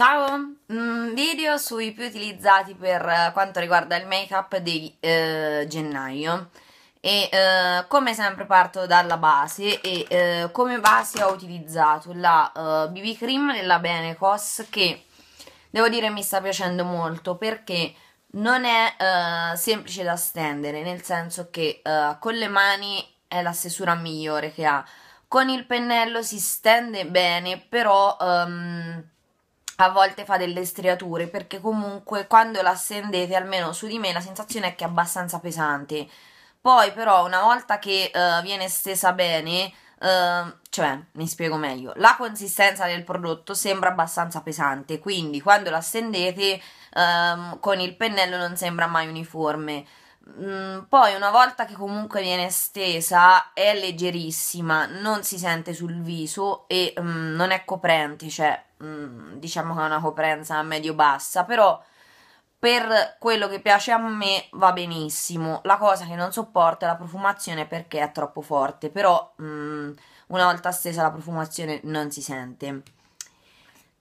Ciao! Mm, video sui più utilizzati per eh, quanto riguarda il make-up di eh, gennaio e eh, come sempre parto dalla base e eh, come base ho utilizzato la BB eh, Cream della Benecos che devo dire mi sta piacendo molto perché non è uh, semplice da stendere, nel senso che uh, con le mani è la stesura migliore che ha. Con il pennello si stende bene, però um, a volte fa delle striature perché comunque quando la stendete almeno su di me la sensazione è che è abbastanza pesante poi però una volta che uh, viene stesa bene uh, cioè mi spiego meglio la consistenza del prodotto sembra abbastanza pesante quindi quando la stendete um, con il pennello non sembra mai uniforme mm, poi una volta che comunque viene stesa è leggerissima, non si sente sul viso e mm, non è coprente, cioè Mm, diciamo che ha una coprenza medio-bassa, però per quello che piace a me va benissimo. La cosa che non sopporta è la profumazione perché è troppo forte, però mh, mm, una volta stesa la profumazione non si sente.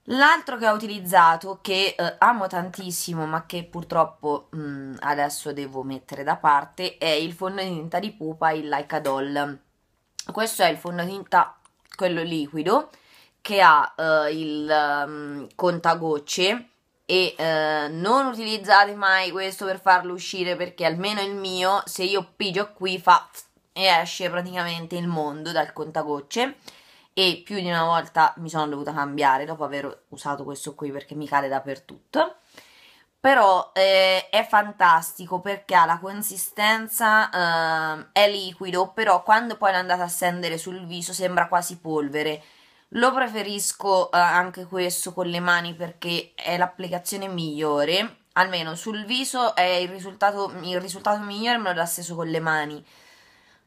L'altro che ho utilizzato, che eh, amo tantissimo ma che purtroppo mh, mm, adesso devo mettere da parte, è il fondotinta di Pupa, il Like a Doll. Questo è il fondotinta, quello liquido, che ha eh, il um, contagocce e eh, non utilizzate mai questo per farlo uscire perché almeno il mio se io pigio qui fa e esce praticamente il mondo dal contagocce e più di una volta mi sono dovuta cambiare dopo aver usato questo qui perché mi cade dappertutto però eh, è fantastico perché ha la consistenza eh, è liquido però quando poi l'andate a stendere sul viso sembra quasi polvere lo preferisco eh, anche questo con le mani perché è l'applicazione migliore almeno sul viso è il risultato, il risultato migliore me lo dà stesso con le mani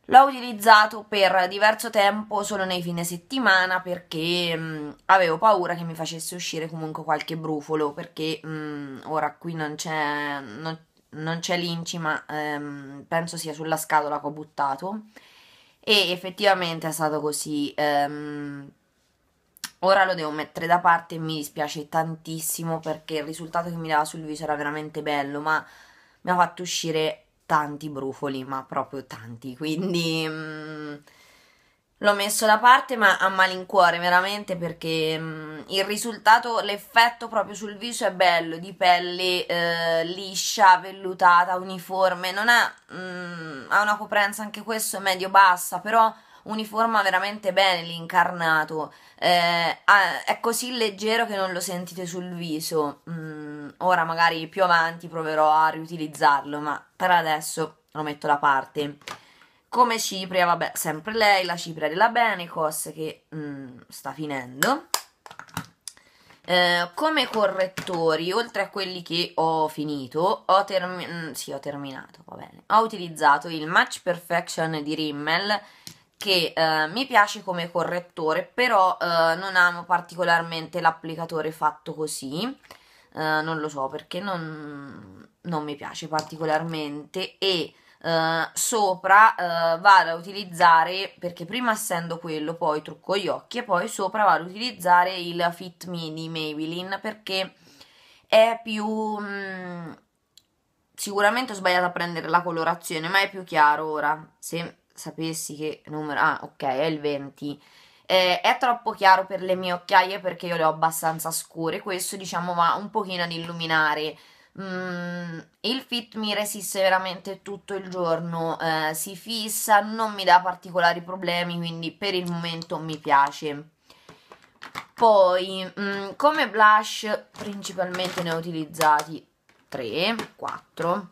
L'ho utilizzato per diverso tempo solo nei fine settimana perché mh, mm, avevo paura che mi facesse uscire comunque qualche brufolo perché mh, mm, ora qui non c'è, non, non c'è l'inci ma ehm, penso sia sulla scatola che ho buttato e effettivamente è stato così. Ehm, Ora lo devo mettere da parte e mi dispiace tantissimo perché il risultato che mi dava sul viso era veramente bello, ma mi ha fatto uscire tanti brufoli, ma proprio tanti, quindi mm, l'ho messo da parte ma a malincuore veramente perché mm, il risultato, l'effetto proprio sul viso è bello, di pelle eh, liscia, vellutata, uniforme, non ha, mm, ha una coprenza anche questo medio-bassa, però uniforma veramente bene l'incarnato, eh, ah, è così leggero che non lo sentite sul viso, mm, ora magari più avanti proverò a riutilizzarlo, ma per adesso lo metto da parte. Come cipria, vabbè, sempre lei, la cipria della Benecos che mm, sta finendo. Eh, come correttori, oltre a quelli che ho finito, ho, termi- mm, sì, ho terminato, va bene. Ho utilizzato il Match Perfection di Rimmel che eh, mi piace come correttore, però eh, non amo particolarmente l'applicatore fatto così. Eh, non lo so perché non, non mi piace particolarmente e Uh, sopra uh, eh, vado a utilizzare perché prima essendo quello poi trucco gli occhi e poi sopra vado a utilizzare il Fit Mini Maybelline perché è più mh, mm, sicuramente ho sbagliato a prendere la colorazione ma è più chiaro ora se sapessi che numero... Ah, ok, è il 20. Eh, è troppo chiaro per le mie occhiaie perché io le ho abbastanza scure. Questo, diciamo, va un pochino ad illuminare. Mm, il fit mi resiste veramente tutto il giorno, eh, si fissa, non mi dà particolari problemi, quindi per il momento mi piace. Poi, mm, come blush principalmente ne ho utilizzati 3, 4,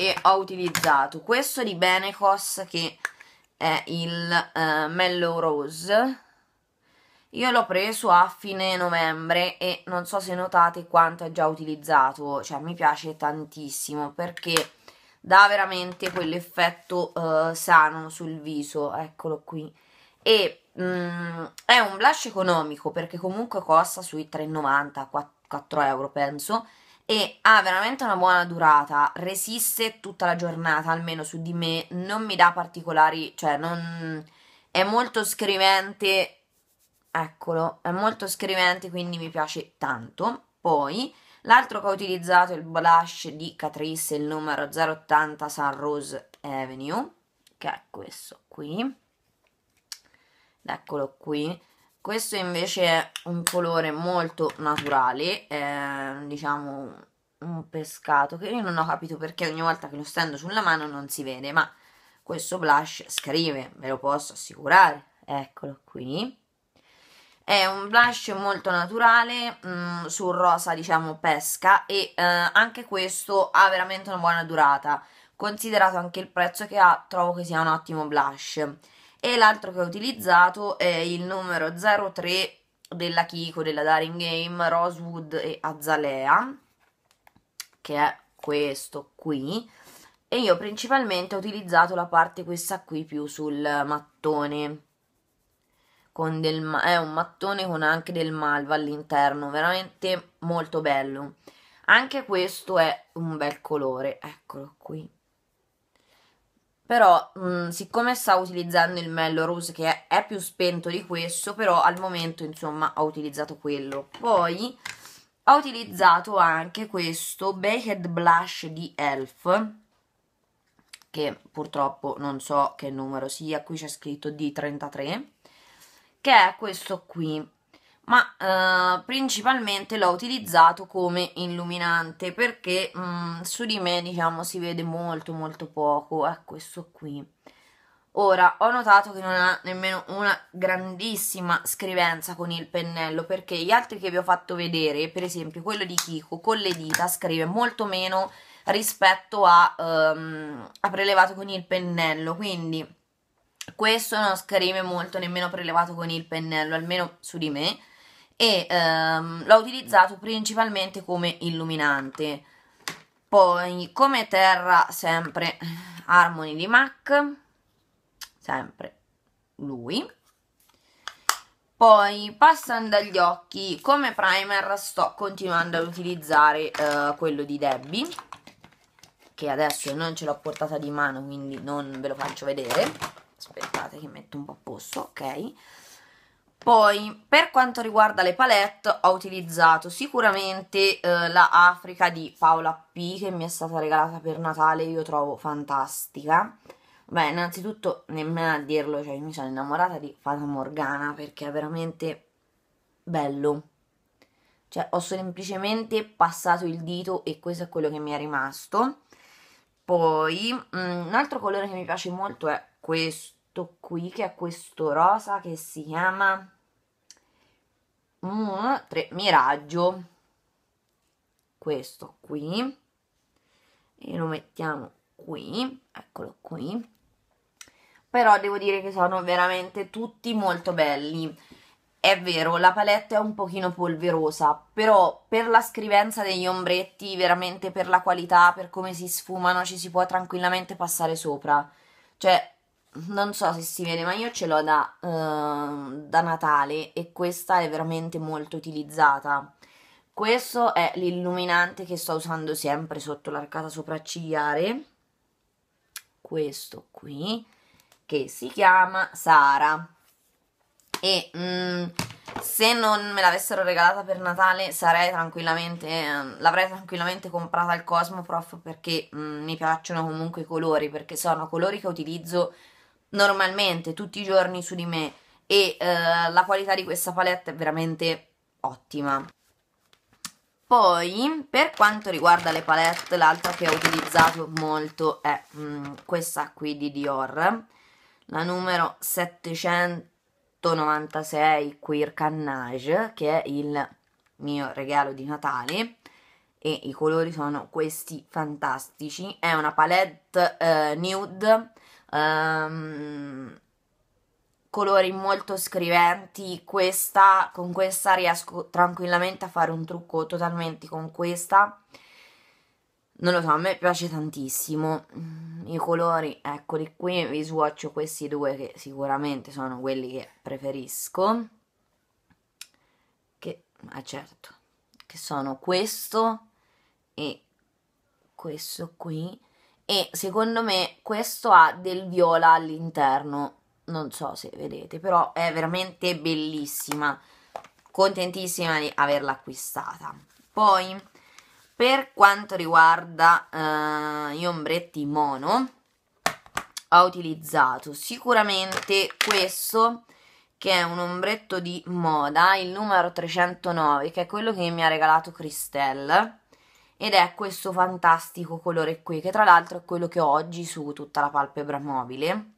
e ho utilizzato questo di Benecos che è il eh, Mellow Rose io l'ho preso a fine novembre e non so se notate quanto è già utilizzato, cioè mi piace tantissimo perché dà veramente quell'effetto uh, sano sul viso, eccolo qui. E mm, è un blush economico perché comunque costa sui 3,90, 4, 4 euro penso, e ha veramente una buona durata, resiste tutta la giornata, almeno su di me, non mi dà particolari, cioè non è molto scrivente, eccolo, è molto scrivente, quindi mi piace tanto. Poi l'altro che ho utilizzato è il blush di Catrice, il numero 080 Sun Rose Avenue, che è questo qui. Eccolo qui questo invece è un colore molto naturale, è, diciamo un pescato che io non ho capito perché ogni volta che lo stendo sulla mano non si vede, ma questo blush scrive, ve lo posso assicurare, eccolo qui. È un blush molto naturale, mh, mm, sul rosa diciamo pesca e eh, anche questo ha veramente una buona durata. Considerato anche il prezzo che ha, trovo che sia un ottimo blush e l'altro che ho utilizzato è il numero 03 della Kiko, della Daring Game, Rosewood e Azalea, che è questo qui, e io principalmente ho utilizzato la parte questa qui più sul mattone, con del, è un mattone con anche del malva all'interno, veramente molto bello. Anche questo è un bel colore, eccolo qui però mh, mm, siccome sta utilizzando il Melrose che è, è, più spento di questo però al momento insomma ho utilizzato quello poi ho utilizzato anche questo Baked Blush di Elf che purtroppo non so che numero sia qui c'è scritto D33 che è questo qui ma eh, principalmente l'ho utilizzato come illuminante perché mh, mm, su di me diciamo si vede molto molto poco, è questo qui. Ora, ho notato che non ha nemmeno una grandissima scrivenza con il pennello perché gli altri che vi ho fatto vedere, per esempio quello di Kiko, con le dita scrive molto meno rispetto a, um, a prelevato con il pennello, quindi questo non scrive molto nemmeno prelevato con il pennello, almeno su di me, e ehm, l'ho utilizzato principalmente come illuminante poi come terra sempre Harmony di MAC sempre lui poi passando agli occhi come primer sto continuando ad utilizzare eh, quello di Debbie che adesso non ce l'ho portata di mano quindi non ve lo faccio vedere aspettate che metto un po' a posto ok poi, per quanto riguarda le palette, ho utilizzato sicuramente eh, la Africa di Paola P, che mi è stata regalata per Natale, io trovo fantastica. Beh, innanzitutto, nemmeno a dirlo, cioè mi sono innamorata di Fata Morgana, perché è veramente bello. Cioè, ho semplicemente passato il dito e questo è quello che mi è rimasto. Poi, mh, mm, un altro colore che mi piace molto è questo questo qui, che è questo rosa che si chiama mm, tre, Miraggio. Questo qui. E lo mettiamo qui, eccolo qui. Però devo dire che sono veramente tutti molto belli. È vero, la palette è un pochino polverosa, però per la scrivenza degli ombretti, veramente per la qualità, per come si sfumano, ci si può tranquillamente passare sopra. Cioè, non so se si vede, ma io ce l'ho da, uh, da Natale e questa è veramente molto utilizzata. Questo è l'illuminante che sto usando sempre sotto l'arcata sopraccigliare. Questo qui, che si chiama Sara. E mh, mm, se non me l'avessero regalata per Natale sarei tranquillamente, ehm, l'avrei tranquillamente comprata al Cosmoprof perché mh, mm, mi piacciono comunque i colori, perché sono colori che utilizzo normalmente tutti i giorni su di me e eh, la qualità di questa palette è veramente ottima. Poi, per quanto riguarda le palette, l'altra che ho utilizzato molto è mh, mm, questa qui di Dior, la numero 796 Queer Cannage, che è il mio regalo di Natale e i colori sono questi fantastici. È una palette eh, nude um, colori molto scriventi, questa, con questa riesco tranquillamente a fare un trucco totalmente con questa, non lo so, a me piace tantissimo, i colori, eccoli qui, vi swatcho questi due che sicuramente sono quelli che preferisco, che, ah certo, che sono questo e questo qui, e secondo me questo ha del viola all'interno. Non so se vedete, però è veramente bellissima. Contentissima di averla acquistata. Poi, per quanto riguarda eh, gli ombretti mono, ho utilizzato sicuramente questo che è un ombretto di moda, il numero 309, che è quello che mi ha regalato Christelle ed è questo fantastico colore qui che tra l'altro è quello che ho oggi su tutta la palpebra mobile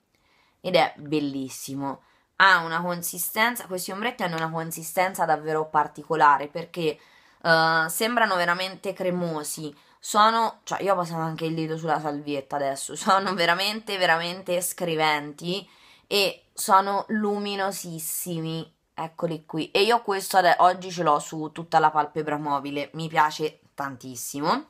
ed è bellissimo ha una consistenza questi ombretti hanno una consistenza davvero particolare perché uh, sembrano veramente cremosi sono cioè io ho passato anche il dito sulla salvietta adesso sono veramente veramente scriventi e sono luminosissimi eccoli qui e io questo oggi ce l'ho su tutta la palpebra mobile mi piace tantissimo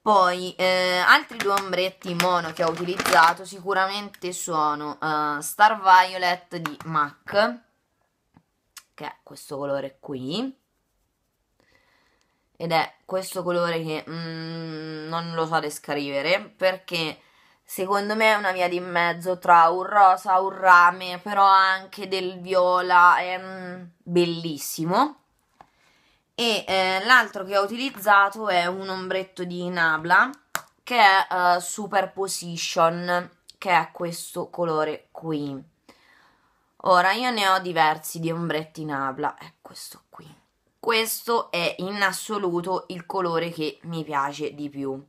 poi eh, altri due ombretti mono che ho utilizzato sicuramente sono uh, Star Violet di MAC che è questo colore qui ed è questo colore che mm, non lo so descrivere perché secondo me è una via di mezzo tra un rosa, un rame, però anche del viola, è mm, bellissimo e eh, l'altro che ho utilizzato è un ombretto di Nabla che è eh, Superposition che è questo colore qui ora io ne ho diversi di ombretti Nabla è questo qui questo è in assoluto il colore che mi piace di più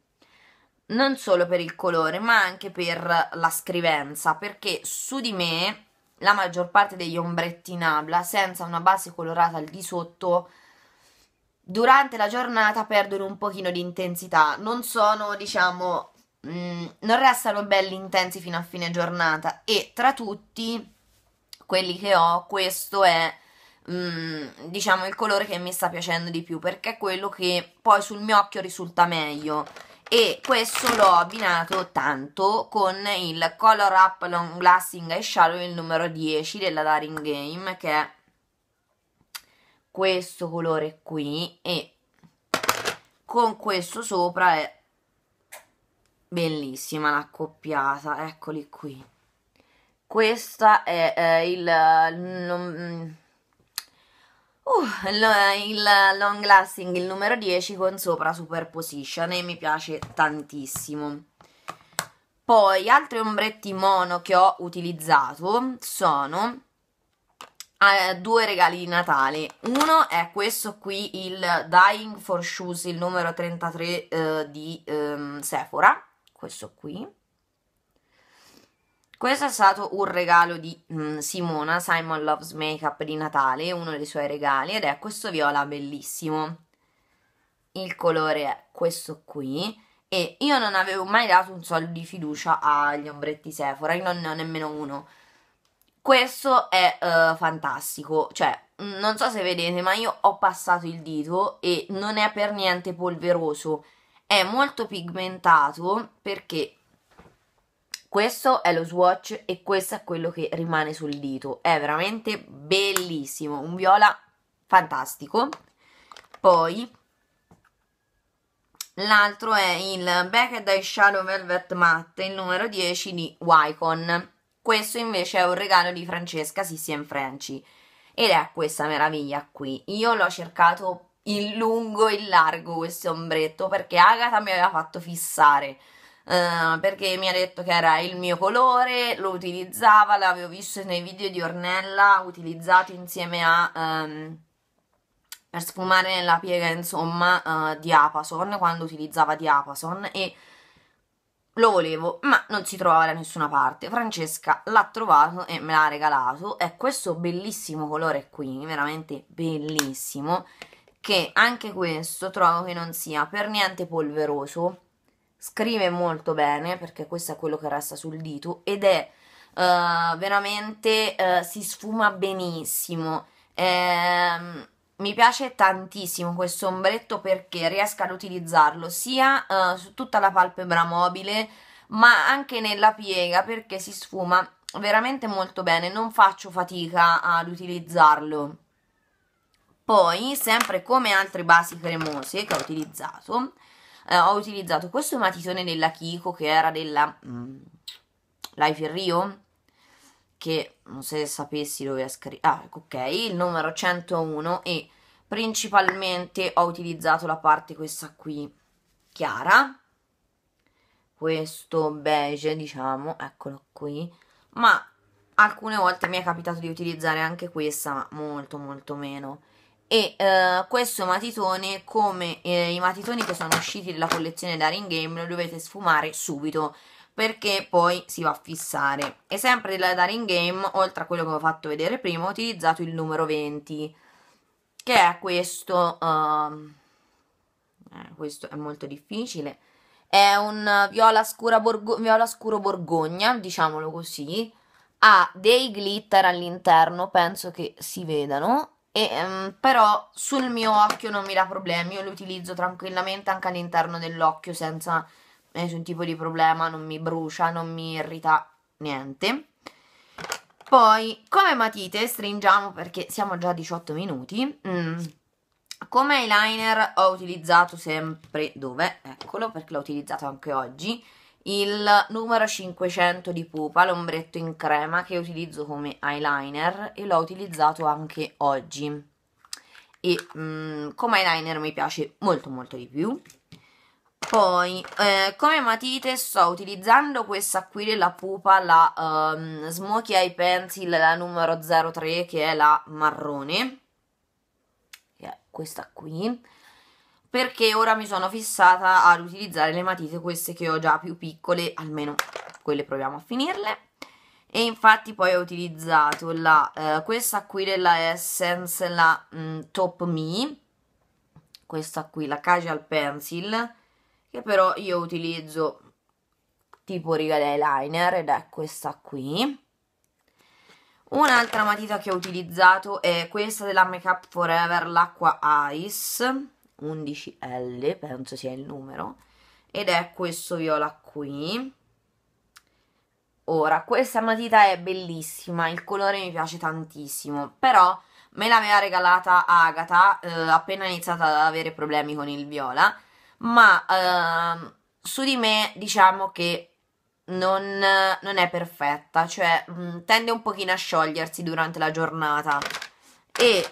non solo per il colore ma anche per la scrivenza perché su di me la maggior parte degli ombretti Nabla senza una base colorata al di sotto durante la giornata perdono un pochino di intensità, non sono, diciamo, mh, mm, non restano belli intensi fino a fine giornata e tra tutti quelli che ho questo è mm, diciamo il colore che mi sta piacendo di più perché è quello che poi sul mio occhio risulta meglio e questo l'ho abbinato tanto con il Color Up Long Lasting Eyeshadow il numero 10 della Daring Game che è questo colore qui e con questo sopra è bellissima l'accoppiata, eccoli qui. Questa è eh, il, mm, mm, uh, il long lasting, il numero 10 con sopra superposition e mi piace tantissimo. Poi altri ombretti mono che ho utilizzato sono Ah, eh, due regali di Natale. Uno è questo qui, il Dying for Shoes, il numero 33 eh, di ehm, Sephora. Questo qui. Questo è stato un regalo di mh, mm, Simona, Simon Loves Makeup di Natale, uno dei suoi regali, ed è questo viola bellissimo. Il colore è questo qui. E io non avevo mai dato un soldo di fiducia agli ombretti Sephora, non ne ho nemmeno uno questo è uh, fantastico, cioè mm, non so se vedete ma io ho passato il dito e non è per niente polveroso, è molto pigmentato perché questo è lo swatch e questo è quello che rimane sul dito, è veramente bellissimo, un viola fantastico. Poi l'altro è il Back Eye Shadow Velvet Matte, il numero 10 di Wycon questo invece è un regalo di Francesca Sissi and Franci. Ed è questa meraviglia qui. Io l'ho cercato in lungo e in largo questo ombretto perché Agatha mi aveva fatto fissare. Uh, perché mi ha detto che era il mio colore, lo utilizzava, l'avevo visto nei video di Ornella utilizzato insieme a um, per sfumare la piega insomma uh, di Apason quando utilizzava di Apason e lo volevo, ma non si trovava da nessuna parte. Francesca l'ha trovato e me l'ha regalato. È questo bellissimo colore qui, veramente bellissimo, che anche questo trovo che non sia per niente polveroso. Scrive molto bene, perché questo è quello che resta sul dito, ed è uh, veramente, uh, si sfuma benissimo. Ehm mi piace tantissimo questo ombretto perché riesco ad utilizzarlo sia uh, su tutta la palpebra mobile ma anche nella piega perché si sfuma veramente molto bene, non faccio fatica ad utilizzarlo. Poi, sempre come altre basi cremose che ho utilizzato, eh, ho utilizzato questo matitone della Kiko che era della mm, Life in Rio, che non se sapessi dove è scaricato... Ah, ecco, ok, il numero 101 e principalmente ho utilizzato la parte questa qui chiara, questo beige diciamo, eccolo qui, ma alcune volte mi è capitato di utilizzare anche questa, ma molto molto meno. E eh, questo matitone, come eh, i matitoni che sono usciti dalla collezione Daring Game, lo dovete sfumare subito perché poi si va a fissare. E sempre della Daring game, oltre a quello che ho fatto vedere prima, ho utilizzato il numero 20, che è questo... Uh, questo è molto difficile. È un viola, borgo, viola scuro borgogna, diciamolo così. Ha dei glitter all'interno, penso che si vedano. E, ehm, però sul mio occhio non mi dà problemi, io lo utilizzo tranquillamente anche all'interno dell'occhio senza nessun tipo di problema, non mi brucia, non mi irrita niente. Poi, come matite, stringiamo perché siamo già a 18 minuti. Mm. Come eyeliner ho utilizzato sempre, dove? Eccolo, perché l'ho utilizzato anche oggi, il numero 500 di Pupa, l'ombretto in crema che utilizzo come eyeliner e l'ho utilizzato anche oggi. E mm, come eyeliner mi piace molto molto di più. Poi, eh, come matite sto utilizzando questa qui della Pupa, la um, Smokey Eye Pencil, la numero 03, che è la marrone. Che è questa qui. Perché ora mi sono fissata ad utilizzare le matite, queste che ho già più piccole, almeno quelle proviamo a finirle. E infatti poi ho utilizzato la, eh, questa qui della Essence, la mh, mm, Top Me, questa qui, la Casual Pencil, che però io utilizzo tipo riga da eyeliner ed è questa qui. Un'altra matita che ho utilizzato è questa della Make Up Forever, l'acqua Ice, 11L, penso sia il numero, ed è questo viola qui. Ora, questa matita è bellissima, il colore mi piace tantissimo, però me l'aveva regalata Agata eh, appena iniziata ad avere problemi con il viola ma ehm, su di me diciamo che non, non è perfetta, cioè mh, mm, tende un pochino a sciogliersi durante la giornata e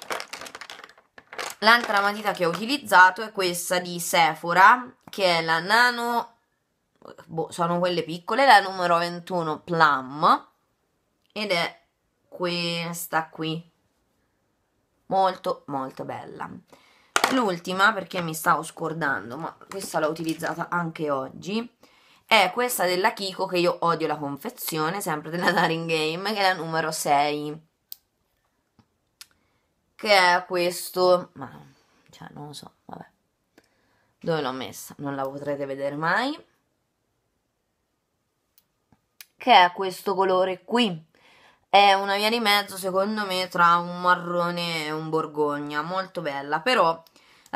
l'altra matita che ho utilizzato è questa di Sephora che è la Nano boh, sono quelle piccole, la numero 21 Plum ed è questa qui molto molto bella L'ultima, perché mi stavo scordando, ma questa l'ho utilizzata anche oggi, è questa della Kiko che io odio la confezione, sempre della Daring Game, che è la numero 6. Che è questo, ma cioè non lo so, vabbè. Dove l'ho messa? Non la potrete vedere mai. Che è questo colore qui. È una via di mezzo, secondo me, tra un marrone e un borgogna, molto bella, però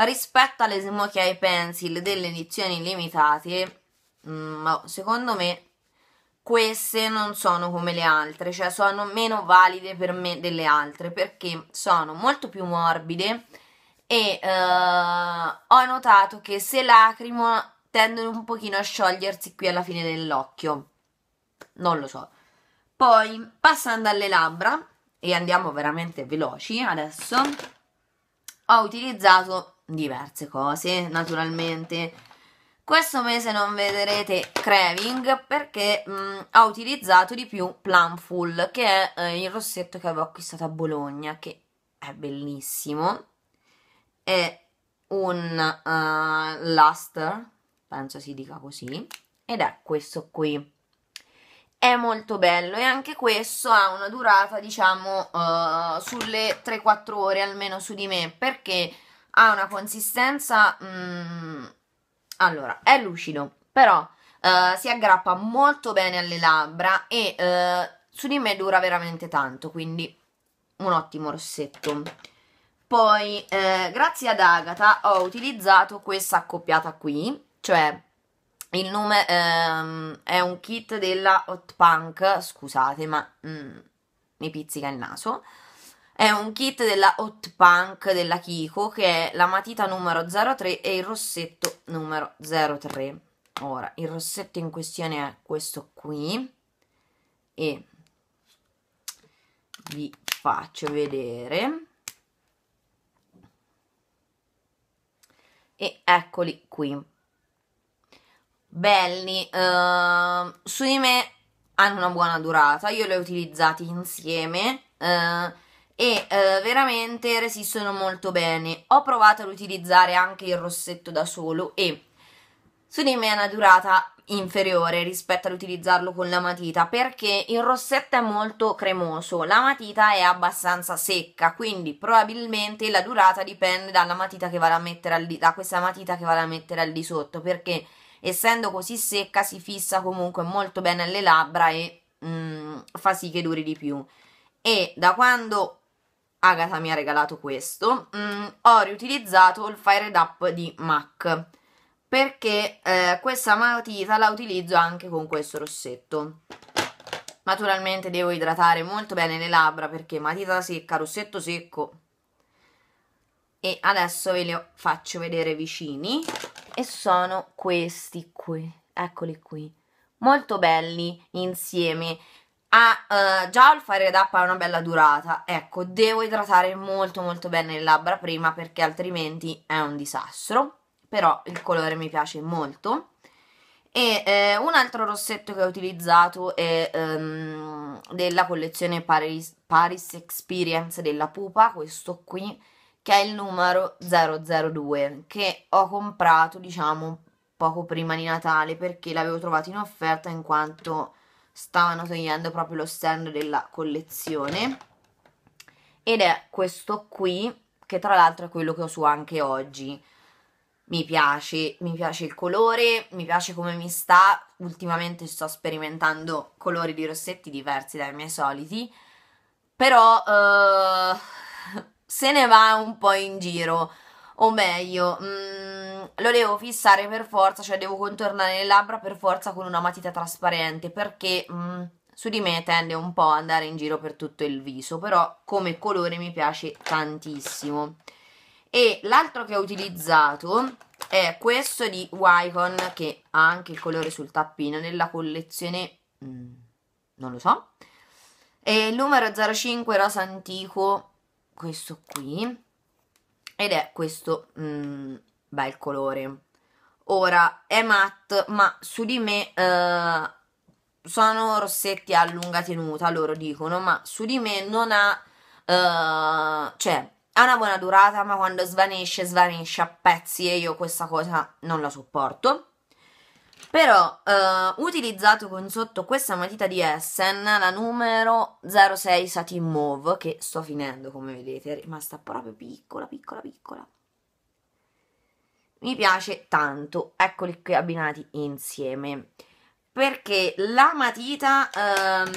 rispetto alle Smokey Pencil delle edizioni limitate, mm, secondo me queste non sono come le altre, cioè sono meno valide per me delle altre perché sono molto più morbide e uh, ho notato che se lacrimo tendono un pochino a sciogliersi qui alla fine dell'occhio, non lo so. Poi passando alle labbra e andiamo veramente veloci adesso, ho utilizzato diverse cose, naturalmente. Questo mese non vedrete Craving perché mh, mm, ho utilizzato di più Plumful, che è eh, il rossetto che avevo acquistato a Bologna, che è bellissimo. È un uh, luster, penso si dica così, ed è questo qui. È molto bello e anche questo ha una durata, diciamo, uh, sulle 3-4 ore almeno su di me, perché ha una consistenza... Mm, allora, è lucido, però uh, si aggrappa molto bene alle labbra e uh, su di me dura veramente tanto, quindi un ottimo rossetto. Poi, eh, grazie ad Agatha ho utilizzato questa accoppiata qui, cioè il nome ehm, è un kit della Hot Punk, scusate ma mm, mi pizzica il naso, è un kit della Hot Punk della Kiko che è la matita numero 03 e il rossetto numero 03. Ora, il rossetto in questione è questo qui e vi faccio vedere. E eccoli qui. Belli. Uh, su di me hanno una buona durata. Io li ho utilizzati insieme. Uh, e eh, veramente resistono molto bene. Ho provato ad utilizzare anche il rossetto da solo e su di me è una durata inferiore rispetto ad utilizzarlo con la matita perché il rossetto è molto cremoso, la matita è abbastanza secca, quindi probabilmente la durata dipende dalla matita che vado a mettere al di, da questa matita che vado a mettere al di sotto perché essendo così secca si fissa comunque molto bene alle labbra e mh, mm, fa sì che duri di più. E da quando Agatha mi ha regalato questo, mm, ho riutilizzato il Fired Up di MAC perché eh, questa matita la utilizzo anche con questo rossetto. Naturalmente devo idratare molto bene le labbra perché matita secca, rossetto secco. E adesso ve li faccio vedere vicini e sono questi qui, eccoli qui molto belli insieme ha uh, eh, già il fire up ha una bella durata, ecco, devo idratare molto molto bene le labbra prima perché altrimenti è un disastro, però il colore mi piace molto. E eh, un altro rossetto che ho utilizzato è um, della collezione Paris, Paris Experience della Pupa, questo qui, che è il numero 002, che ho comprato, diciamo, poco prima di Natale perché l'avevo trovato in offerta in quanto stavano togliendo proprio lo stand della collezione ed è questo qui che tra l'altro è quello che ho su anche oggi mi piace, mi piace il colore, mi piace come mi sta. Ultimamente sto sperimentando colori di rossetti diversi dai miei soliti, però uh, se ne va un po' in giro o meglio, mm, lo devo fissare per forza, cioè devo contornare le labbra per forza con una matita trasparente perché mm, su di me tende un po' ad andare in giro per tutto il viso, però come colore mi piace tantissimo. E l'altro che ho utilizzato è questo di Wycon che ha anche il colore sul tappino nella collezione, mm, non lo so, è il numero 05 rosa antico, questo qui, ed è questo mm, bel colore. Ora è matte, ma su di me eh, sono rossetti a lunga tenuta, loro dicono, ma su di me non ha... Eh, cioè, ha una buona durata, ma quando svanisce, svanisce a pezzi e io questa cosa non la sopporto. Però eh, utilizzato con sotto questa matita di Essen, la numero 06 Satin Mauve, che sto finendo come vedete, è rimasta proprio piccola, piccola, piccola. Mi piace tanto, eccoli qui abbinati insieme, perché la matita ehm,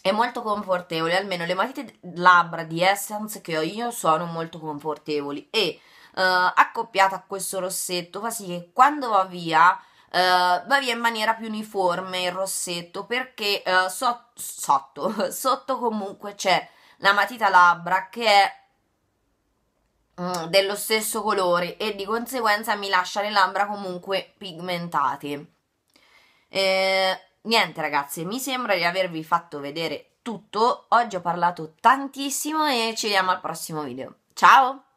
è molto confortevole, almeno le matite labbra di Essence che ho io sono molto confortevoli e eh, accoppiata a questo rossetto fa sì che quando va via uh, va via in maniera più uniforme il rossetto perché uh, so- sotto, sotto comunque c'è la matita labbra che è mm, dello stesso colore e di conseguenza mi lascia le labbra comunque pigmentate. Eh, niente ragazzi, mi sembra di avervi fatto vedere tutto. Oggi ho parlato tantissimo e ci vediamo al prossimo video. Ciao!